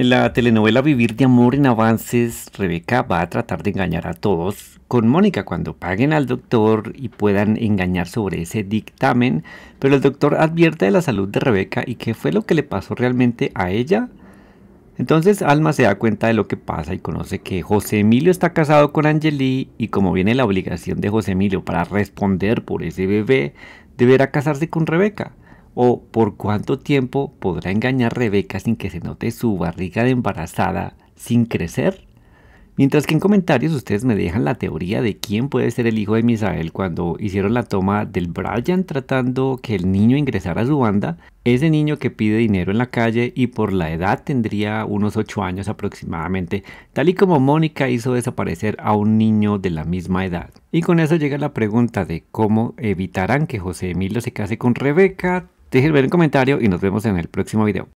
En la telenovela Vivir de Amor en Avances, Rebeca va a tratar de engañar a todos con Mónica cuando paguen al doctor y puedan engañar sobre ese dictamen, pero el doctor advierte de la salud de Rebeca y qué fue lo que le pasó realmente a ella. Entonces Alma se da cuenta de lo que pasa y conoce que José Emilio está casado con Angeli y como viene la obligación de José Emilio para responder por ese bebé, deberá casarse con Rebeca o por cuánto tiempo podrá engañar Rebeca sin que se note su barriga de embarazada sin crecer? Mientras que en comentarios ustedes me dejan la teoría de quién puede ser el hijo de Misael cuando hicieron la toma del Brian tratando que el niño ingresara a su banda, ese niño que pide dinero en la calle y por la edad tendría unos 8 años aproximadamente, tal y como Mónica hizo desaparecer a un niño de la misma edad. Y con eso llega la pregunta de cómo evitarán que José Emilio se case con Rebeca Dejen ver un comentario y nos vemos en el próximo video.